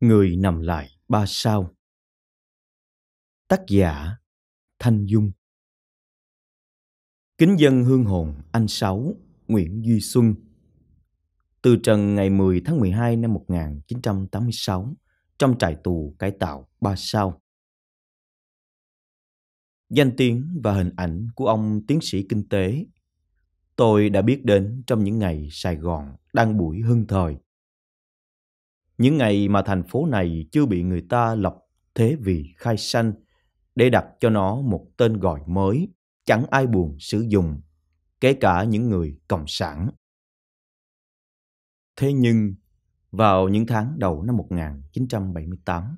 Người nằm lại ba sao Tác giả Thanh Dung Kính dân hương hồn anh Sáu Nguyễn Duy Xuân Từ trần ngày 10 tháng 12 năm 1986 Trong trại tù cải tạo ba sao Danh tiếng và hình ảnh của ông tiến sĩ kinh tế Tôi đã biết đến trong những ngày Sài Gòn đang buổi hưng thời những ngày mà thành phố này chưa bị người ta lập thế vì khai sanh để đặt cho nó một tên gọi mới, chẳng ai buồn sử dụng, kể cả những người cộng sản. Thế nhưng, vào những tháng đầu năm 1978,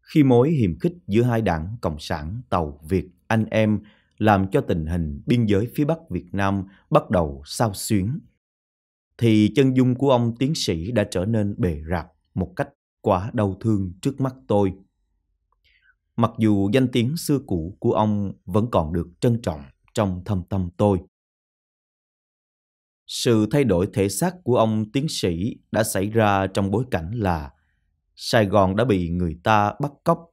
khi mối hiềm khích giữa hai đảng Cộng sản Tàu Việt anh em làm cho tình hình biên giới phía Bắc Việt Nam bắt đầu sao xuyến thì chân dung của ông tiến sĩ đã trở nên bề rạc một cách quá đau thương trước mắt tôi. Mặc dù danh tiếng xưa cũ của ông vẫn còn được trân trọng trong thâm tâm tôi. Sự thay đổi thể xác của ông tiến sĩ đã xảy ra trong bối cảnh là Sài Gòn đã bị người ta bắt cóc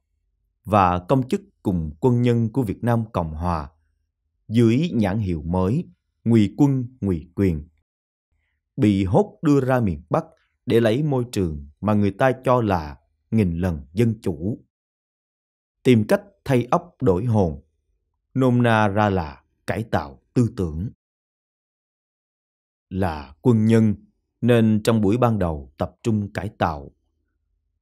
và công chức cùng quân nhân của Việt Nam Cộng Hòa dưới nhãn hiệu mới Ngụy quân, Ngụy quyền bị hốt đưa ra miền Bắc để lấy môi trường mà người ta cho là nghìn lần dân chủ. Tìm cách thay ốc đổi hồn, nôm na ra là cải tạo tư tưởng. Là quân nhân nên trong buổi ban đầu tập trung cải tạo.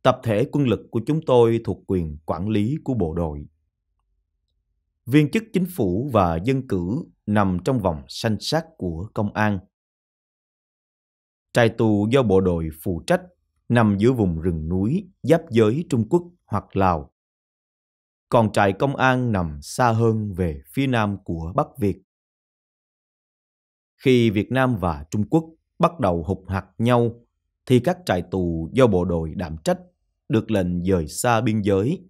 Tập thể quân lực của chúng tôi thuộc quyền quản lý của bộ đội. Viên chức chính phủ và dân cử nằm trong vòng sanh sát của công an – Trại tù do bộ đội phụ trách nằm giữa vùng rừng núi giáp giới Trung Quốc hoặc Lào. Còn trại công an nằm xa hơn về phía nam của Bắc Việt. Khi Việt Nam và Trung Quốc bắt đầu hụt hạt nhau, thì các trại tù do bộ đội đảm trách được lệnh dời xa biên giới.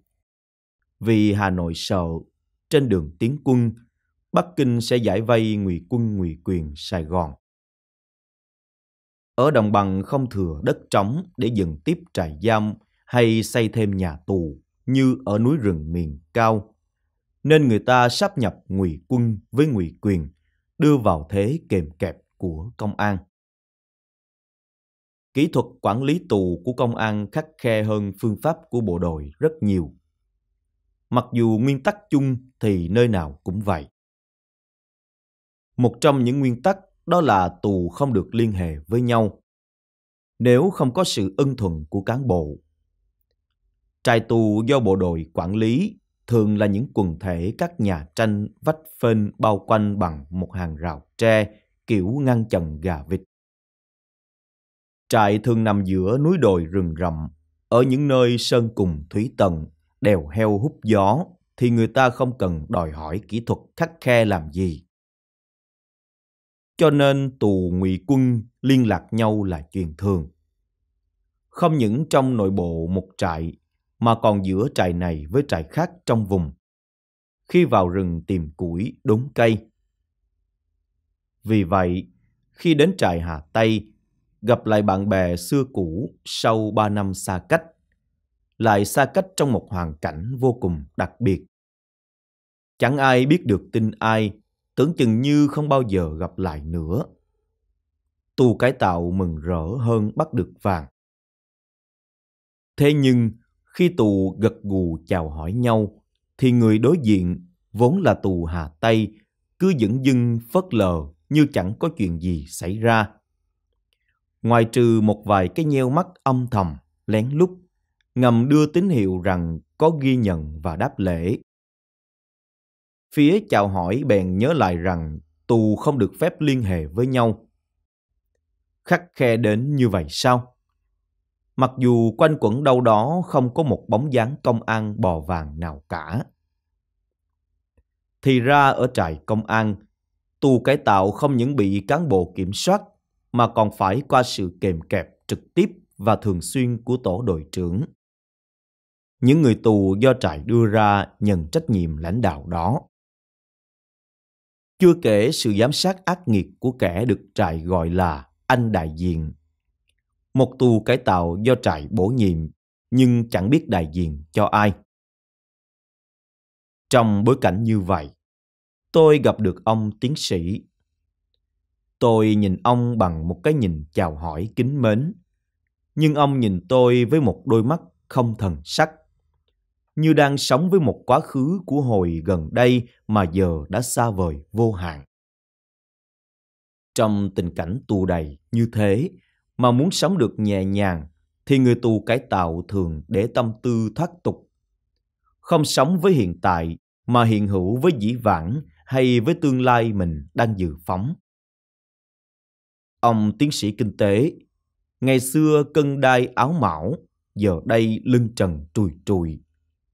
Vì Hà Nội sợ, trên đường tiến quân, Bắc Kinh sẽ giải vây ngụy quân ngụy quyền Sài Gòn. Ở đồng bằng không thừa đất trống để dựng tiếp trại giam hay xây thêm nhà tù như ở núi rừng miền cao. Nên người ta sắp nhập ngụy quân với ngụy quyền, đưa vào thế kềm kẹp của công an. Kỹ thuật quản lý tù của công an khắc khe hơn phương pháp của bộ đội rất nhiều. Mặc dù nguyên tắc chung thì nơi nào cũng vậy. Một trong những nguyên tắc đó là tù không được liên hệ với nhau nếu không có sự ân thuận của cán bộ. Trại tù do bộ đội quản lý thường là những quần thể các nhà tranh vách phên bao quanh bằng một hàng rào tre kiểu ngăn chặn gà vịt. Trại thường nằm giữa núi đồi rừng rậm, ở những nơi sơn cùng thủy tận, đèo heo hút gió thì người ta không cần đòi hỏi kỹ thuật khắc khe làm gì. Cho nên tù ngụy quân liên lạc nhau là chuyện thường. Không những trong nội bộ một trại mà còn giữa trại này với trại khác trong vùng. Khi vào rừng tìm củi, đốn cây. Vì vậy, khi đến trại Hà Tây, gặp lại bạn bè xưa cũ sau ba năm xa cách, lại xa cách trong một hoàn cảnh vô cùng đặc biệt. Chẳng ai biết được tin ai tưởng chừng như không bao giờ gặp lại nữa. Tu cải tạo mừng rỡ hơn bắt được vàng. Thế nhưng, khi tù gật gù chào hỏi nhau, thì người đối diện, vốn là tù Hà Tây, cứ dẫn dưng phớt lờ như chẳng có chuyện gì xảy ra. Ngoài trừ một vài cái nheo mắt âm thầm, lén lút, ngầm đưa tín hiệu rằng có ghi nhận và đáp lễ Phía chào hỏi bèn nhớ lại rằng tù không được phép liên hệ với nhau. Khắc khe đến như vậy sao? Mặc dù quanh quẩn đâu đó không có một bóng dáng công an bò vàng nào cả. Thì ra ở trại công an, tù cải tạo không những bị cán bộ kiểm soát mà còn phải qua sự kèm kẹp trực tiếp và thường xuyên của tổ đội trưởng. Những người tù do trại đưa ra nhận trách nhiệm lãnh đạo đó. Chưa kể sự giám sát ác nghiệt của kẻ được trại gọi là anh đại diện. Một tù cải tạo do trại bổ nhiệm, nhưng chẳng biết đại diện cho ai. Trong bối cảnh như vậy, tôi gặp được ông tiến sĩ. Tôi nhìn ông bằng một cái nhìn chào hỏi kính mến, nhưng ông nhìn tôi với một đôi mắt không thần sắc như đang sống với một quá khứ của hồi gần đây mà giờ đã xa vời vô hạn. Trong tình cảnh tù đầy như thế, mà muốn sống được nhẹ nhàng, thì người tù cải tạo thường để tâm tư thoát tục. Không sống với hiện tại, mà hiện hữu với dĩ vãng hay với tương lai mình đang dự phóng. Ông tiến sĩ kinh tế, ngày xưa cân đai áo mão, giờ đây lưng trần trùi trùi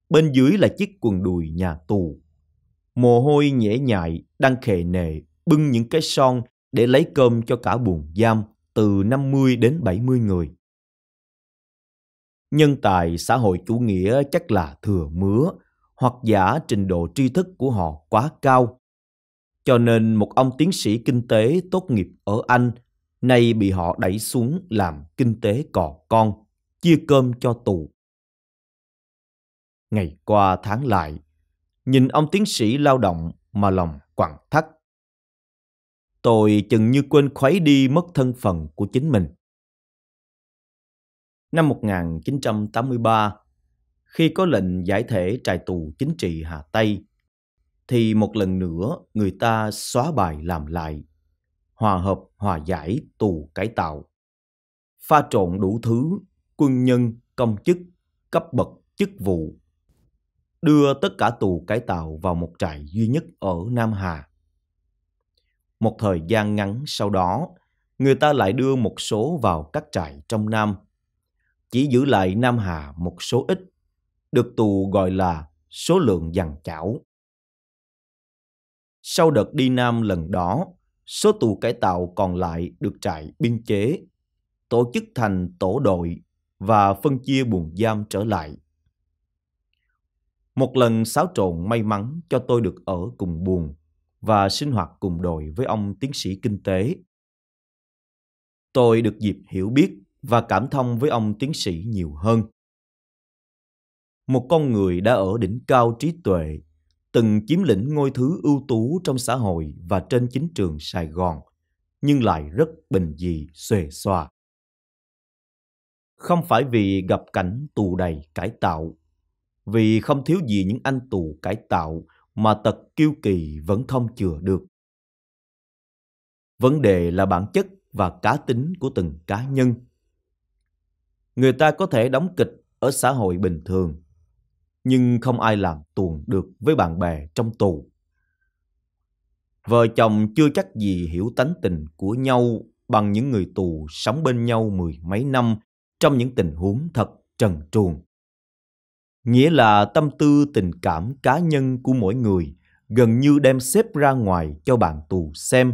bên dưới là chiếc quần đùi nhà tù. Mồ hôi nhễ nhại, đang khề nề, bưng những cái son để lấy cơm cho cả buồng giam từ 50 đến 70 người. Nhân tài xã hội chủ nghĩa chắc là thừa mứa, hoặc giả trình độ tri thức của họ quá cao. Cho nên một ông tiến sĩ kinh tế tốt nghiệp ở Anh nay bị họ đẩy xuống làm kinh tế cò con, chia cơm cho tù ngày qua tháng lại. Nhìn ông tiến sĩ lao động mà lòng quặn thắt. Tôi chừng như quên khuấy đi mất thân phận của chính mình. Năm 1983, khi có lệnh giải thể trại tù chính trị Hà Tây, thì một lần nữa người ta xóa bài làm lại, hòa hợp hòa giải tù cải tạo. Pha trộn đủ thứ, quân nhân, công chức, cấp bậc chức vụ, đưa tất cả tù cải tạo vào một trại duy nhất ở Nam Hà. Một thời gian ngắn sau đó, người ta lại đưa một số vào các trại trong Nam. Chỉ giữ lại Nam Hà một số ít, được tù gọi là số lượng dằn chảo. Sau đợt đi Nam lần đó, số tù cải tạo còn lại được trại biên chế, tổ chức thành tổ đội và phân chia buồng giam trở lại một lần xáo trộn may mắn cho tôi được ở cùng buồn và sinh hoạt cùng đội với ông tiến sĩ kinh tế. Tôi được dịp hiểu biết và cảm thông với ông tiến sĩ nhiều hơn. Một con người đã ở đỉnh cao trí tuệ, từng chiếm lĩnh ngôi thứ ưu tú trong xã hội và trên chính trường Sài Gòn, nhưng lại rất bình dị, xuề xòa. Không phải vì gặp cảnh tù đầy cải tạo vì không thiếu gì những anh tù cải tạo mà tật kiêu kỳ vẫn không chừa được. Vấn đề là bản chất và cá tính của từng cá nhân. Người ta có thể đóng kịch ở xã hội bình thường, nhưng không ai làm tuồng được với bạn bè trong tù. Vợ chồng chưa chắc gì hiểu tánh tình của nhau bằng những người tù sống bên nhau mười mấy năm trong những tình huống thật trần truồng nghĩa là tâm tư tình cảm cá nhân của mỗi người gần như đem xếp ra ngoài cho bạn tù xem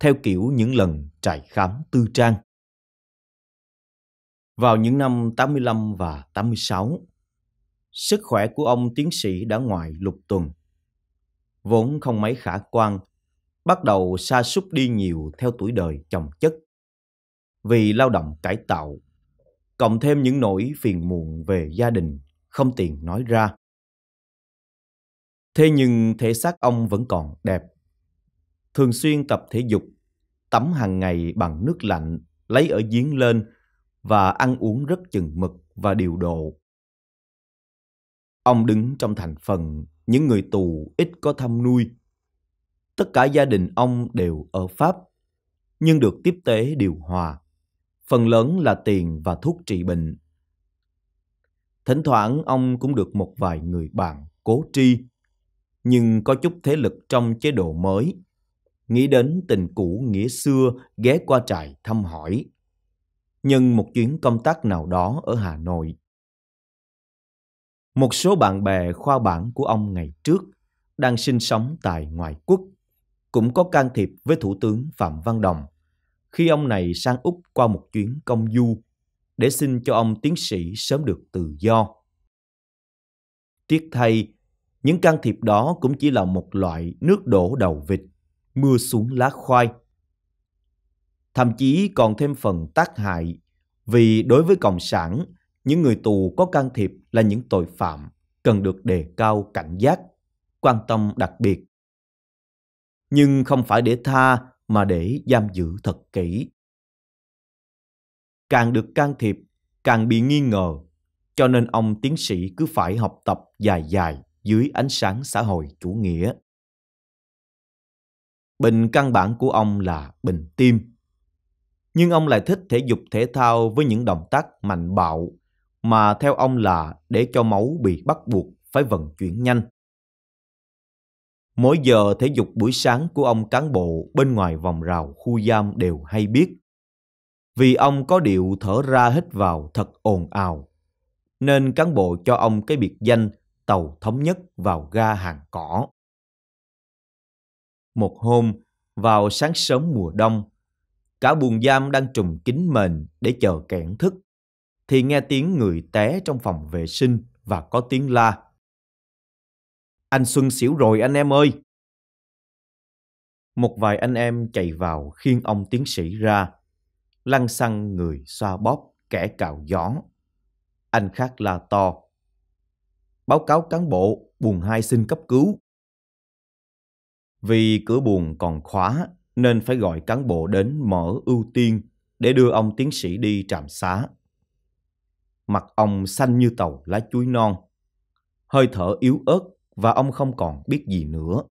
theo kiểu những lần trại khám tư trang. Vào những năm 85 và 86, sức khỏe của ông tiến sĩ đã ngoài lục tuần. Vốn không mấy khả quan, bắt đầu sa sút đi nhiều theo tuổi đời chồng chất. Vì lao động cải tạo, cộng thêm những nỗi phiền muộn về gia đình không tiện nói ra. Thế nhưng thể xác ông vẫn còn đẹp. Thường xuyên tập thể dục, tắm hàng ngày bằng nước lạnh, lấy ở giếng lên và ăn uống rất chừng mực và điều độ. Ông đứng trong thành phần những người tù ít có thăm nuôi. Tất cả gia đình ông đều ở Pháp, nhưng được tiếp tế điều hòa. Phần lớn là tiền và thuốc trị bệnh Thỉnh thoảng ông cũng được một vài người bạn cố tri, nhưng có chút thế lực trong chế độ mới. Nghĩ đến tình cũ nghĩa xưa ghé qua trại thăm hỏi. Nhân một chuyến công tác nào đó ở Hà Nội. Một số bạn bè khoa bản của ông ngày trước đang sinh sống tại ngoại quốc cũng có can thiệp với Thủ tướng Phạm Văn Đồng khi ông này sang Úc qua một chuyến công du để xin cho ông tiến sĩ sớm được tự do. Tiếc thay, những can thiệp đó cũng chỉ là một loại nước đổ đầu vịt, mưa xuống lá khoai. Thậm chí còn thêm phần tác hại, vì đối với Cộng sản, những người tù có can thiệp là những tội phạm cần được đề cao cảnh giác, quan tâm đặc biệt. Nhưng không phải để tha mà để giam giữ thật kỹ càng được can thiệp, càng bị nghi ngờ. Cho nên ông tiến sĩ cứ phải học tập dài dài dưới ánh sáng xã hội chủ nghĩa. Bệnh căn bản của ông là bệnh tim. Nhưng ông lại thích thể dục thể thao với những động tác mạnh bạo mà theo ông là để cho máu bị bắt buộc phải vận chuyển nhanh. Mỗi giờ thể dục buổi sáng của ông cán bộ bên ngoài vòng rào khu giam đều hay biết. Vì ông có điệu thở ra hít vào thật ồn ào, nên cán bộ cho ông cái biệt danh tàu thống nhất vào ga hàng cỏ. Một hôm, vào sáng sớm mùa đông, cả buồng giam đang trùm kín mền để chờ kẻn thức, thì nghe tiếng người té trong phòng vệ sinh và có tiếng la. Anh Xuân xỉu rồi anh em ơi! Một vài anh em chạy vào khiêng ông tiến sĩ ra lăn xăng người xoa bóp, kẻ cào gió. Anh khác la to. Báo cáo cán bộ, buồng hai xin cấp cứu. Vì cửa buồng còn khóa nên phải gọi cán bộ đến mở ưu tiên để đưa ông tiến sĩ đi trạm xá. Mặt ông xanh như tàu lá chuối non, hơi thở yếu ớt và ông không còn biết gì nữa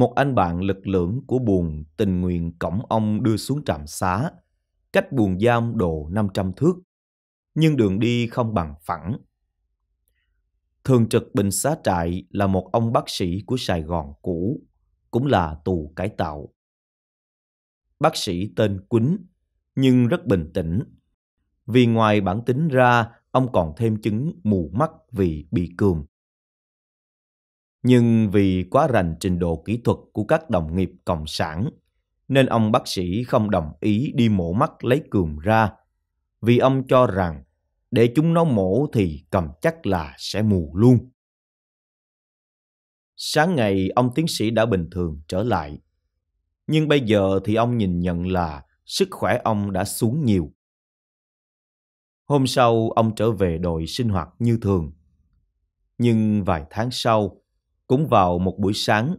một anh bạn lực lưỡng của buồn tình nguyện cổng ông đưa xuống trạm xá, cách buồn giam độ 500 thước, nhưng đường đi không bằng phẳng. Thường trực Bình Xá Trại là một ông bác sĩ của Sài Gòn cũ, cũng là tù cải tạo. Bác sĩ tên Quýnh, nhưng rất bình tĩnh. Vì ngoài bản tính ra, ông còn thêm chứng mù mắt vì bị cường. Nhưng vì quá rành trình độ kỹ thuật của các đồng nghiệp cộng sản, nên ông bác sĩ không đồng ý đi mổ mắt lấy cườm ra, vì ông cho rằng để chúng nó mổ thì cầm chắc là sẽ mù luôn. Sáng ngày ông tiến sĩ đã bình thường trở lại, nhưng bây giờ thì ông nhìn nhận là sức khỏe ông đã xuống nhiều. Hôm sau ông trở về đội sinh hoạt như thường, nhưng vài tháng sau cũng vào một buổi sáng,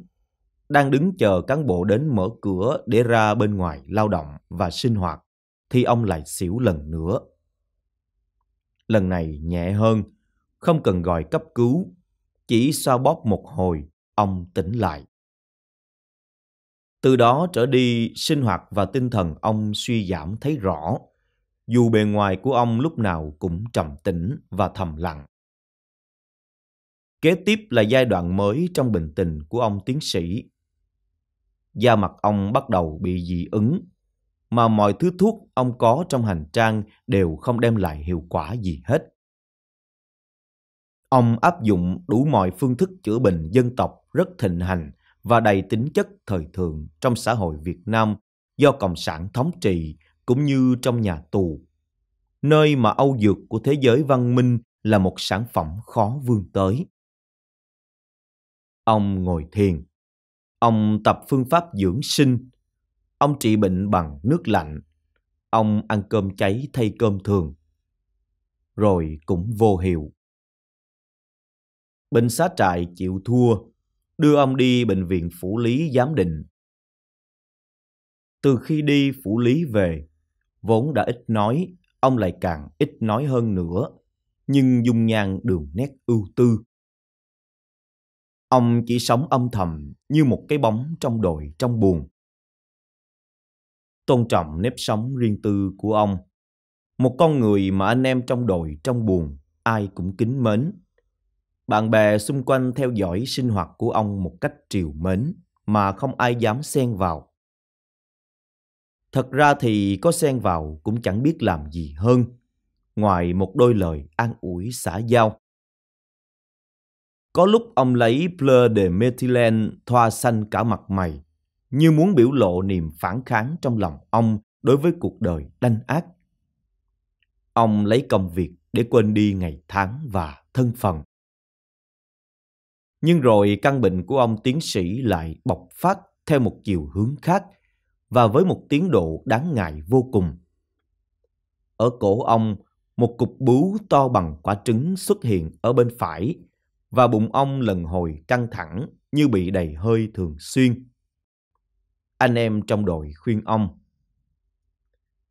đang đứng chờ cán bộ đến mở cửa để ra bên ngoài lao động và sinh hoạt, thì ông lại xỉu lần nữa. Lần này nhẹ hơn, không cần gọi cấp cứu, chỉ xoa bóp một hồi, ông tỉnh lại. Từ đó trở đi, sinh hoạt và tinh thần ông suy giảm thấy rõ, dù bề ngoài của ông lúc nào cũng trầm tĩnh và thầm lặng. Kế tiếp là giai đoạn mới trong bệnh tình của ông tiến sĩ. Da mặt ông bắt đầu bị dị ứng, mà mọi thứ thuốc ông có trong hành trang đều không đem lại hiệu quả gì hết. Ông áp dụng đủ mọi phương thức chữa bệnh dân tộc rất thịnh hành và đầy tính chất thời thượng trong xã hội Việt Nam do Cộng sản thống trị cũng như trong nhà tù, nơi mà Âu Dược của thế giới văn minh là một sản phẩm khó vươn tới. Ông ngồi thiền. Ông tập phương pháp dưỡng sinh. Ông trị bệnh bằng nước lạnh. Ông ăn cơm cháy thay cơm thường. Rồi cũng vô hiệu. Bệnh xá trại chịu thua, đưa ông đi bệnh viện phủ lý giám định. Từ khi đi phủ lý về, vốn đã ít nói, ông lại càng ít nói hơn nữa, nhưng dung nhan đường nét ưu tư. Ông chỉ sống âm thầm như một cái bóng trong đồi trong buồn. Tôn trọng nếp sống riêng tư của ông. Một con người mà anh em trong đồi trong buồn ai cũng kính mến. Bạn bè xung quanh theo dõi sinh hoạt của ông một cách triều mến mà không ai dám xen vào. Thật ra thì có xen vào cũng chẳng biết làm gì hơn, ngoài một đôi lời an ủi xã giao. Có lúc ông lấy Blur de Methylene thoa xanh cả mặt mày, như muốn biểu lộ niềm phản kháng trong lòng ông đối với cuộc đời đanh ác. Ông lấy công việc để quên đi ngày tháng và thân phận. Nhưng rồi căn bệnh của ông tiến sĩ lại bộc phát theo một chiều hướng khác và với một tiến độ đáng ngại vô cùng. Ở cổ ông, một cục bú to bằng quả trứng xuất hiện ở bên phải và bụng ông lần hồi căng thẳng như bị đầy hơi thường xuyên. Anh em trong đội khuyên ông.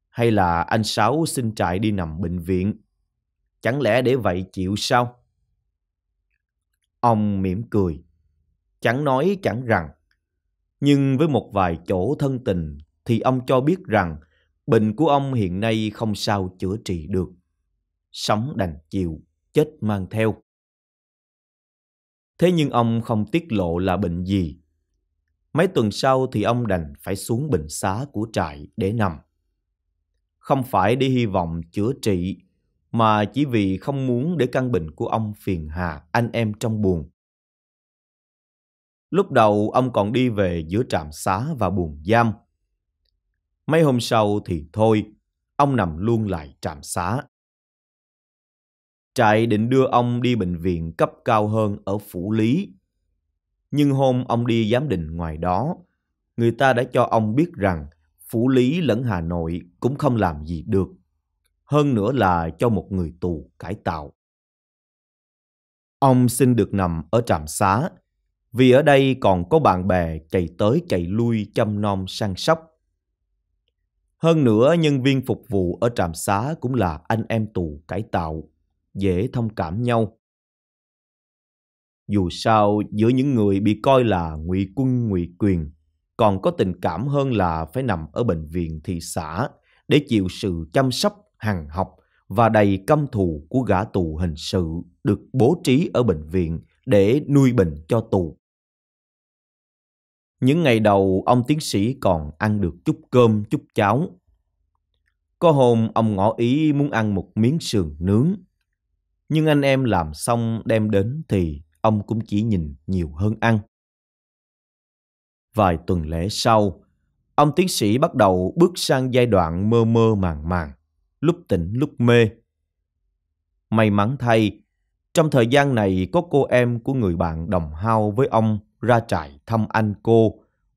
Hay là anh Sáu xin trại đi nằm bệnh viện? Chẳng lẽ để vậy chịu sao? Ông mỉm cười, chẳng nói chẳng rằng. Nhưng với một vài chỗ thân tình thì ông cho biết rằng bệnh của ông hiện nay không sao chữa trị được. Sống đành chịu, chết mang theo. Thế nhưng ông không tiết lộ là bệnh gì. Mấy tuần sau thì ông đành phải xuống bệnh xá của trại để nằm. Không phải để hy vọng chữa trị, mà chỉ vì không muốn để căn bệnh của ông phiền hà anh em trong buồn. Lúc đầu ông còn đi về giữa trạm xá và buồng giam. Mấy hôm sau thì thôi, ông nằm luôn lại trạm xá. Trại định đưa ông đi bệnh viện cấp cao hơn ở Phủ Lý. Nhưng hôm ông đi giám định ngoài đó, người ta đã cho ông biết rằng Phủ Lý lẫn Hà Nội cũng không làm gì được. Hơn nữa là cho một người tù cải tạo. Ông xin được nằm ở trạm xá, vì ở đây còn có bạn bè chạy tới chạy lui chăm nom săn sóc. Hơn nữa, nhân viên phục vụ ở trạm xá cũng là anh em tù cải tạo dễ thông cảm nhau. Dù sao, giữa những người bị coi là ngụy quân ngụy quyền, còn có tình cảm hơn là phải nằm ở bệnh viện thị xã để chịu sự chăm sóc hàng học và đầy căm thù của gã tù hình sự được bố trí ở bệnh viện để nuôi bệnh cho tù. Những ngày đầu ông tiến sĩ còn ăn được chút cơm chút cháo. Có hôm ông ngỏ ý muốn ăn một miếng sườn nướng nhưng anh em làm xong đem đến thì ông cũng chỉ nhìn nhiều hơn ăn. Vài tuần lễ sau, ông tiến sĩ bắt đầu bước sang giai đoạn mơ mơ màng màng, lúc tỉnh lúc mê. May mắn thay, trong thời gian này có cô em của người bạn đồng hao với ông ra trại thăm anh cô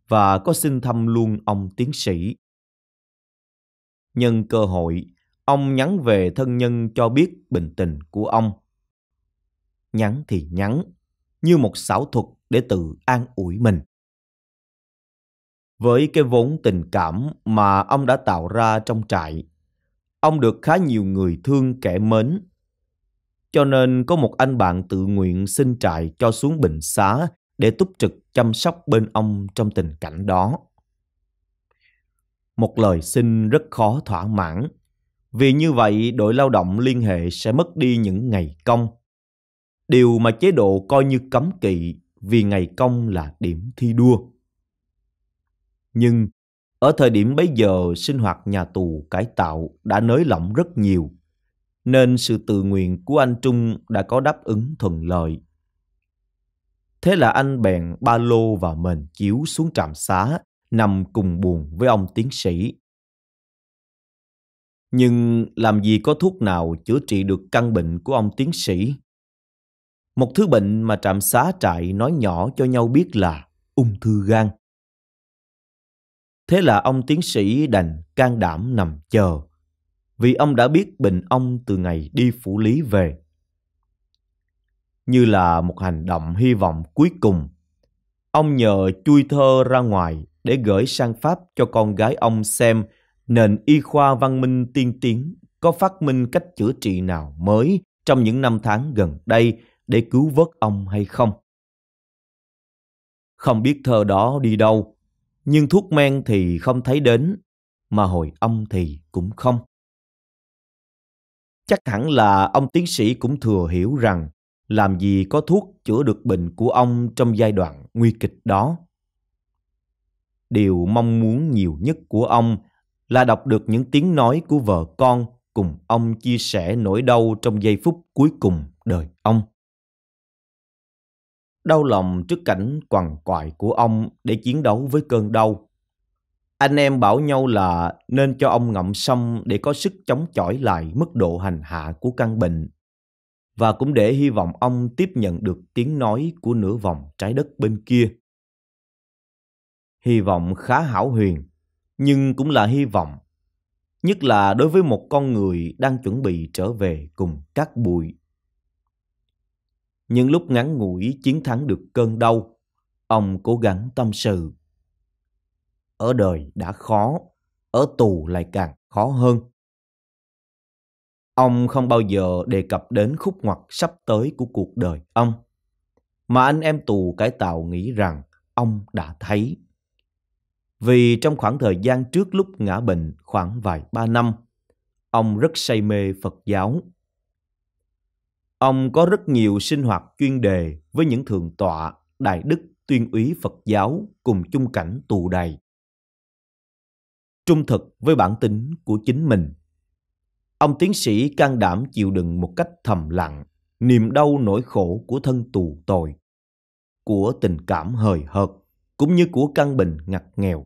và có xin thăm luôn ông tiến sĩ. Nhân cơ hội, Ông nhắn về thân nhân cho biết bình tình của ông. Nhắn thì nhắn, như một xảo thuật để tự an ủi mình. Với cái vốn tình cảm mà ông đã tạo ra trong trại, ông được khá nhiều người thương kẻ mến. Cho nên có một anh bạn tự nguyện xin trại cho xuống bệnh xá để túc trực chăm sóc bên ông trong tình cảnh đó. Một lời xin rất khó thỏa mãn vì như vậy đội lao động liên hệ sẽ mất đi những ngày công. Điều mà chế độ coi như cấm kỵ vì ngày công là điểm thi đua. Nhưng ở thời điểm bấy giờ sinh hoạt nhà tù cải tạo đã nới lỏng rất nhiều, nên sự tự nguyện của anh Trung đã có đáp ứng thuận lợi. Thế là anh bèn ba lô và mền chiếu xuống trạm xá nằm cùng buồn với ông tiến sĩ nhưng làm gì có thuốc nào chữa trị được căn bệnh của ông tiến sĩ? Một thứ bệnh mà trạm xá trại nói nhỏ cho nhau biết là ung thư gan. Thế là ông tiến sĩ đành can đảm nằm chờ, vì ông đã biết bệnh ông từ ngày đi phủ lý về. Như là một hành động hy vọng cuối cùng, ông nhờ chui thơ ra ngoài để gửi sang Pháp cho con gái ông xem Nền y khoa văn minh tiên tiến có phát minh cách chữa trị nào mới trong những năm tháng gần đây để cứu vớt ông hay không? Không biết thơ đó đi đâu, nhưng thuốc men thì không thấy đến, mà hồi âm thì cũng không. Chắc hẳn là ông tiến sĩ cũng thừa hiểu rằng làm gì có thuốc chữa được bệnh của ông trong giai đoạn nguy kịch đó. Điều mong muốn nhiều nhất của ông là đọc được những tiếng nói của vợ con cùng ông chia sẻ nỗi đau trong giây phút cuối cùng đời ông. Đau lòng trước cảnh quằn quại của ông để chiến đấu với cơn đau. Anh em bảo nhau là nên cho ông ngậm sâm để có sức chống chọi lại mức độ hành hạ của căn bệnh và cũng để hy vọng ông tiếp nhận được tiếng nói của nửa vòng trái đất bên kia. Hy vọng khá hảo huyền nhưng cũng là hy vọng. Nhất là đối với một con người đang chuẩn bị trở về cùng các bụi. Những lúc ngắn ngủi chiến thắng được cơn đau, ông cố gắng tâm sự. Ở đời đã khó, ở tù lại càng khó hơn. Ông không bao giờ đề cập đến khúc ngoặt sắp tới của cuộc đời ông, mà anh em tù cải tạo nghĩ rằng ông đã thấy vì trong khoảng thời gian trước lúc ngã bệnh khoảng vài ba năm, ông rất say mê Phật giáo. Ông có rất nhiều sinh hoạt chuyên đề với những thượng tọa, đại đức, tuyên úy Phật giáo cùng chung cảnh tù đầy. Trung thực với bản tính của chính mình, ông tiến sĩ can đảm chịu đựng một cách thầm lặng niềm đau nỗi khổ của thân tù tội, của tình cảm hời hợt cũng như của căn bệnh ngặt nghèo.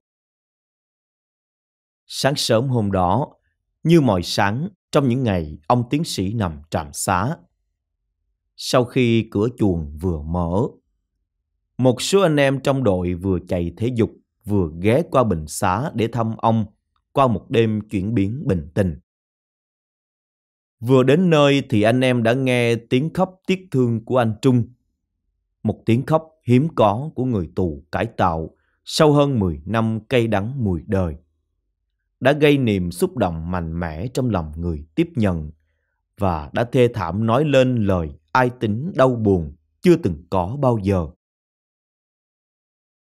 Sáng sớm hôm đó, như mọi sáng, trong những ngày ông tiến sĩ nằm trạm xá. Sau khi cửa chuồng vừa mở, một số anh em trong đội vừa chạy thể dục vừa ghé qua bình xá để thăm ông qua một đêm chuyển biến bình tình, Vừa đến nơi thì anh em đã nghe tiếng khóc tiếc thương của anh Trung. Một tiếng khóc hiếm có của người tù cải tạo sau hơn 10 năm cay đắng mùi đời đã gây niềm xúc động mạnh mẽ trong lòng người tiếp nhận và đã thê thảm nói lên lời ai tính đau buồn chưa từng có bao giờ.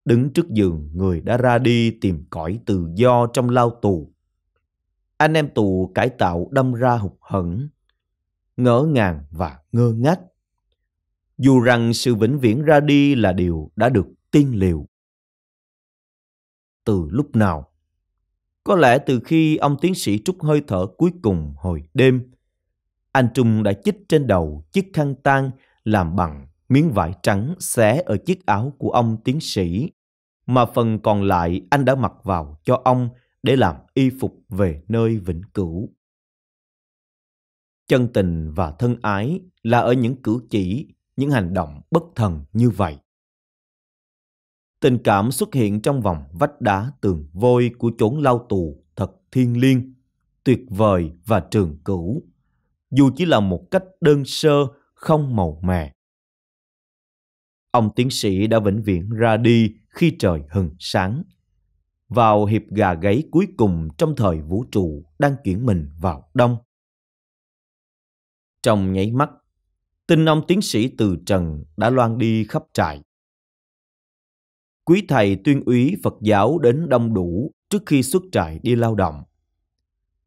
Đứng trước giường người đã ra đi tìm cõi tự do trong lao tù. Anh em tù cải tạo đâm ra hụt hẫng, ngỡ ngàng và ngơ ngác. Dù rằng sự vĩnh viễn ra đi là điều đã được tiên liệu. Từ lúc nào có lẽ từ khi ông tiến sĩ trút hơi thở cuối cùng hồi đêm, anh Trung đã chích trên đầu chiếc khăn tang làm bằng miếng vải trắng xé ở chiếc áo của ông tiến sĩ, mà phần còn lại anh đã mặc vào cho ông để làm y phục về nơi vĩnh cửu. Chân tình và thân ái là ở những cử chỉ, những hành động bất thần như vậy. Tình cảm xuất hiện trong vòng vách đá tường vôi của chốn lao tù thật thiên liêng, tuyệt vời và trường cửu. Dù chỉ là một cách đơn sơ, không màu mè. Ông tiến sĩ đã vĩnh viễn ra đi khi trời hừng sáng. Vào hiệp gà gáy cuối cùng trong thời vũ trụ đang chuyển mình vào đông. Trong nháy mắt, tin ông tiến sĩ từ trần đã loan đi khắp trại quý thầy tuyên úy Phật giáo đến đông đủ trước khi xuất trại đi lao động.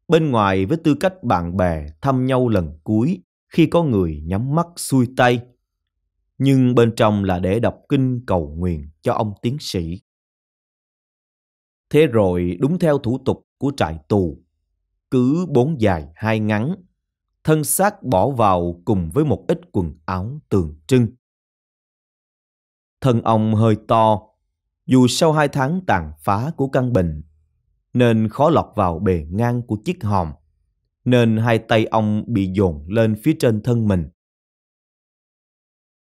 Bên ngoài với tư cách bạn bè thăm nhau lần cuối khi có người nhắm mắt xuôi tay, nhưng bên trong là để đọc kinh cầu nguyện cho ông tiến sĩ. Thế rồi đúng theo thủ tục của trại tù, cứ bốn dài hai ngắn, thân xác bỏ vào cùng với một ít quần áo tượng trưng. Thân ông hơi to, dù sau hai tháng tàn phá của căn bệnh, nên khó lọt vào bề ngang của chiếc hòm, nên hai tay ông bị dồn lên phía trên thân mình.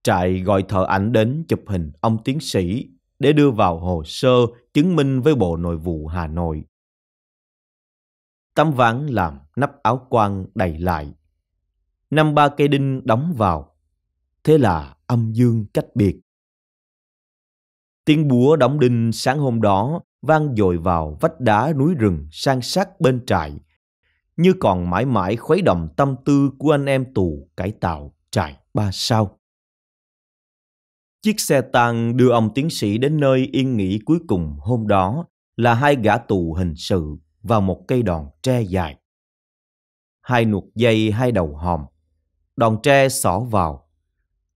Trại gọi thợ ảnh đến chụp hình ông tiến sĩ để đưa vào hồ sơ chứng minh với Bộ Nội vụ Hà Nội. Tấm ván làm nắp áo quan đầy lại. Năm ba cây đinh đóng vào. Thế là âm dương cách biệt. Tiếng búa đóng đinh sáng hôm đó vang dội vào vách đá núi rừng sang sát bên trại, như còn mãi mãi khuấy động tâm tư của anh em tù cải tạo trại ba sao. Chiếc xe tang đưa ông tiến sĩ đến nơi yên nghỉ cuối cùng hôm đó là hai gã tù hình sự và một cây đòn tre dài. Hai nuột dây hai đầu hòm, đòn tre xỏ vào.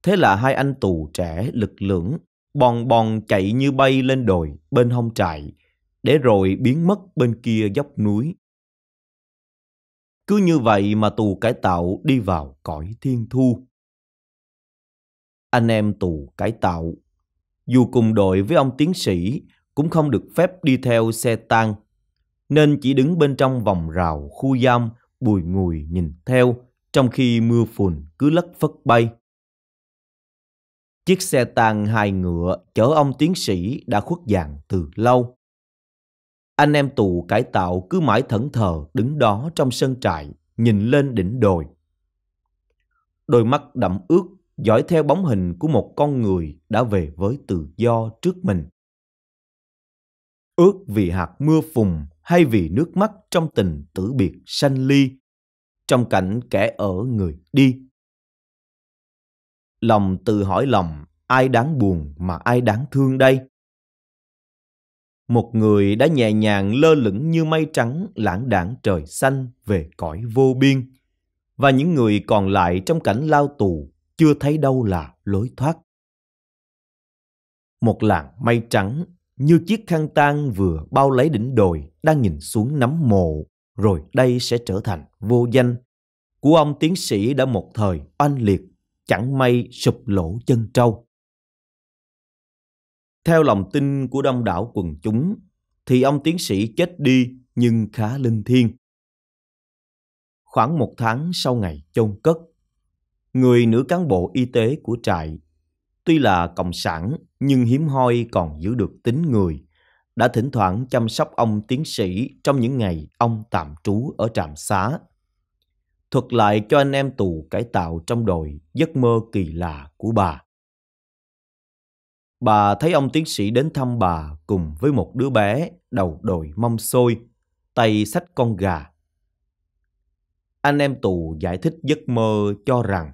Thế là hai anh tù trẻ lực lưỡng Bòn bòn chạy như bay lên đồi bên hông trại, để rồi biến mất bên kia dốc núi. Cứ như vậy mà tù cải tạo đi vào cõi thiên thu. Anh em tù cải tạo, dù cùng đội với ông tiến sĩ, cũng không được phép đi theo xe tang, nên chỉ đứng bên trong vòng rào khu giam bùi ngùi nhìn theo, trong khi mưa phùn cứ lất phất bay. Chiếc xe tang hai ngựa chở ông tiến sĩ đã khuất dạng từ lâu. Anh em tù cải tạo cứ mãi thẫn thờ đứng đó trong sân trại, nhìn lên đỉnh đồi. Đôi mắt đậm ướt dõi theo bóng hình của một con người đã về với tự do trước mình. Ước vì hạt mưa phùng hay vì nước mắt trong tình tử biệt sanh ly, trong cảnh kẻ ở người đi lòng tự hỏi lòng ai đáng buồn mà ai đáng thương đây một người đã nhẹ nhàng lơ lửng như mây trắng lãng đảng trời xanh về cõi vô biên và những người còn lại trong cảnh lao tù chưa thấy đâu là lối thoát một làn mây trắng như chiếc khăn tang vừa bao lấy đỉnh đồi đang nhìn xuống nắm mộ rồi đây sẽ trở thành vô danh của ông tiến sĩ đã một thời oanh liệt chẳng may sụp lỗ chân trâu. Theo lòng tin của đông đảo quần chúng, thì ông tiến sĩ chết đi nhưng khá linh thiêng. Khoảng một tháng sau ngày chôn cất, người nữ cán bộ y tế của trại, tuy là cộng sản nhưng hiếm hoi còn giữ được tính người, đã thỉnh thoảng chăm sóc ông tiến sĩ trong những ngày ông tạm trú ở trạm xá thuật lại cho anh em tù cải tạo trong đồi giấc mơ kỳ lạ của bà. Bà thấy ông tiến sĩ đến thăm bà cùng với một đứa bé đầu đồi mâm xôi, tay sách con gà. Anh em tù giải thích giấc mơ cho rằng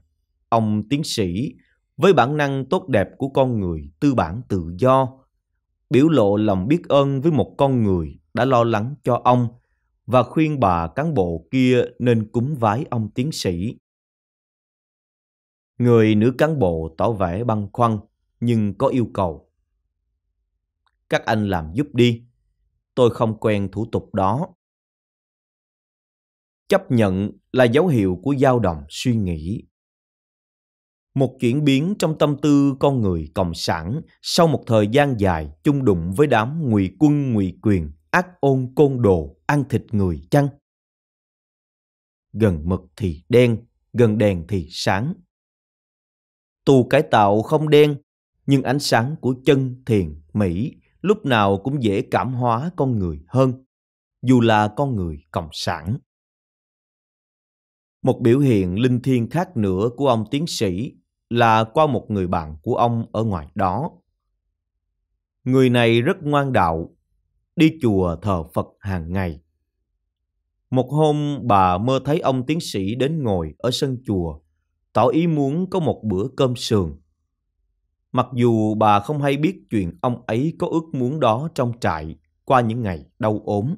ông tiến sĩ với bản năng tốt đẹp của con người tư bản tự do, biểu lộ lòng biết ơn với một con người đã lo lắng cho ông và khuyên bà cán bộ kia nên cúng vái ông tiến sĩ. Người nữ cán bộ tỏ vẻ băn khoăn nhưng có yêu cầu. Các anh làm giúp đi, tôi không quen thủ tục đó. Chấp nhận là dấu hiệu của dao động suy nghĩ. Một chuyển biến trong tâm tư con người cộng sản sau một thời gian dài chung đụng với đám ngụy quân ngụy quyền ác ôn côn đồ ăn thịt người chăng? Gần mực thì đen, gần đèn thì sáng. Tù cải tạo không đen, nhưng ánh sáng của chân thiền Mỹ lúc nào cũng dễ cảm hóa con người hơn, dù là con người cộng sản. Một biểu hiện linh thiêng khác nữa của ông tiến sĩ là qua một người bạn của ông ở ngoài đó. Người này rất ngoan đạo, đi chùa thờ Phật hàng ngày. Một hôm bà mơ thấy ông tiến sĩ đến ngồi ở sân chùa, tỏ ý muốn có một bữa cơm sườn. Mặc dù bà không hay biết chuyện ông ấy có ước muốn đó trong trại qua những ngày đau ốm.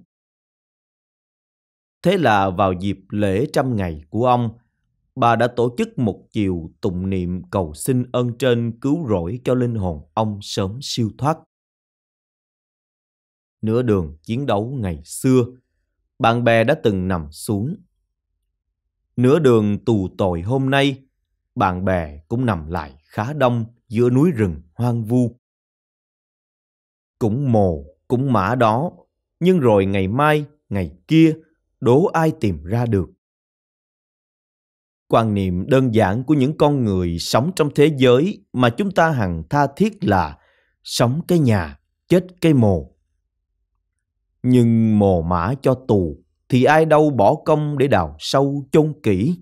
Thế là vào dịp lễ trăm ngày của ông, bà đã tổ chức một chiều tụng niệm cầu xin ơn trên cứu rỗi cho linh hồn ông sớm siêu thoát nửa đường chiến đấu ngày xưa, bạn bè đã từng nằm xuống. Nửa đường tù tội hôm nay, bạn bè cũng nằm lại khá đông giữa núi rừng hoang vu. Cũng mồ, cũng mã đó, nhưng rồi ngày mai, ngày kia, đố ai tìm ra được. Quan niệm đơn giản của những con người sống trong thế giới mà chúng ta hằng tha thiết là sống cái nhà, chết cái mồ, nhưng mồ mã cho tù thì ai đâu bỏ công để đào sâu chôn kỹ.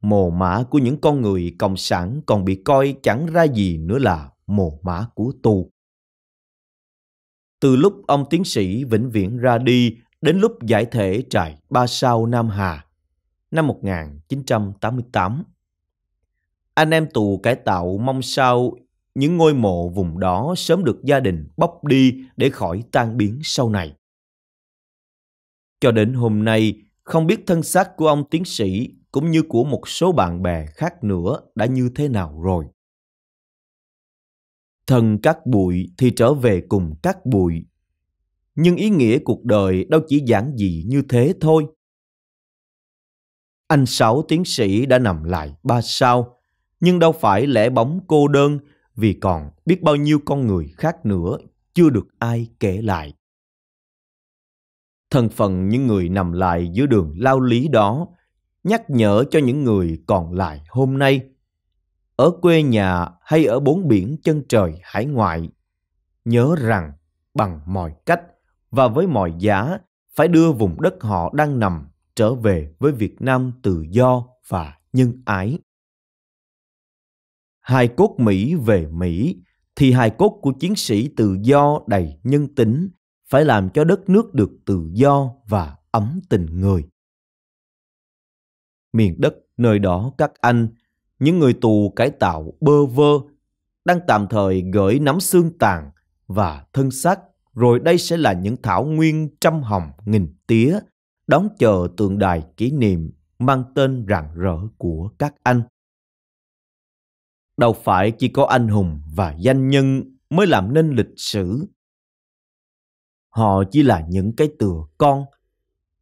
Mồ mã của những con người cộng sản còn bị coi chẳng ra gì nữa là mồ mã của tù. Từ lúc ông tiến sĩ vĩnh viễn ra đi đến lúc giải thể trại Ba Sao Nam Hà năm 1988. Anh em tù cải tạo mong sao những ngôi mộ vùng đó sớm được gia đình bóc đi để khỏi tan biến sau này. Cho đến hôm nay, không biết thân xác của ông tiến sĩ cũng như của một số bạn bè khác nữa đã như thế nào rồi. Thần cát bụi thì trở về cùng cát bụi. Nhưng ý nghĩa cuộc đời đâu chỉ giản dị như thế thôi. Anh Sáu tiến sĩ đã nằm lại ba sao, nhưng đâu phải lẽ bóng cô đơn vì còn biết bao nhiêu con người khác nữa chưa được ai kể lại. Thân phận những người nằm lại giữa đường lao lý đó nhắc nhở cho những người còn lại hôm nay ở quê nhà hay ở bốn biển chân trời hải ngoại nhớ rằng bằng mọi cách và với mọi giá phải đưa vùng đất họ đang nằm trở về với Việt Nam tự do và nhân ái hai cốt Mỹ về Mỹ, thì hai cốt của chiến sĩ tự do đầy nhân tính phải làm cho đất nước được tự do và ấm tình người. Miền đất nơi đó các anh, những người tù cải tạo bơ vơ, đang tạm thời gửi nắm xương tàn và thân xác rồi đây sẽ là những thảo nguyên trăm hồng nghìn tía đón chờ tượng đài kỷ niệm mang tên rạng rỡ của các anh đâu phải chỉ có anh hùng và danh nhân mới làm nên lịch sử. Họ chỉ là những cái tựa con,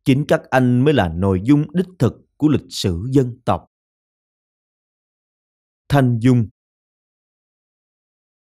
chính các anh mới là nội dung đích thực của lịch sử dân tộc. Thanh Dung